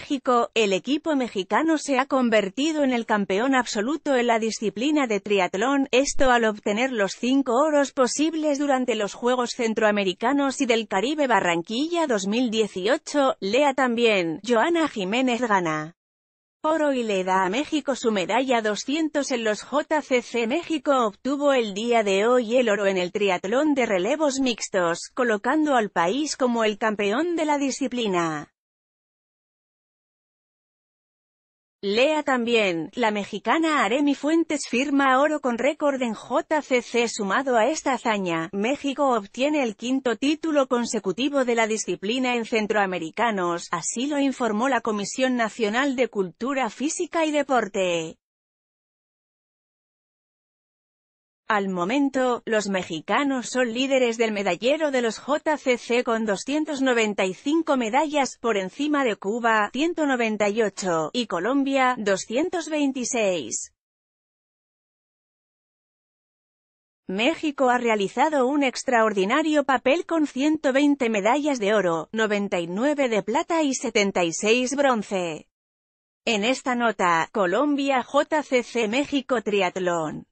México, el equipo mexicano se ha convertido en el campeón absoluto en la disciplina de triatlón, esto al obtener los cinco oros posibles durante los Juegos Centroamericanos y del Caribe Barranquilla 2018, lea también, Joana Jiménez gana oro y le da a México su medalla 200 en los JCC México obtuvo el día de hoy el oro en el triatlón de relevos mixtos, colocando al país como el campeón de la disciplina. Lea también, la mexicana Aremi Fuentes firma oro con récord en JCC sumado a esta hazaña, México obtiene el quinto título consecutivo de la disciplina en centroamericanos, así lo informó la Comisión Nacional de Cultura Física y Deporte. Al momento, los mexicanos son líderes del medallero de los JCC con 295 medallas por encima de Cuba, 198, y Colombia, 226. México ha realizado un extraordinario papel con 120 medallas de oro, 99 de plata y 76 bronce. En esta nota, Colombia JCC México Triatlón.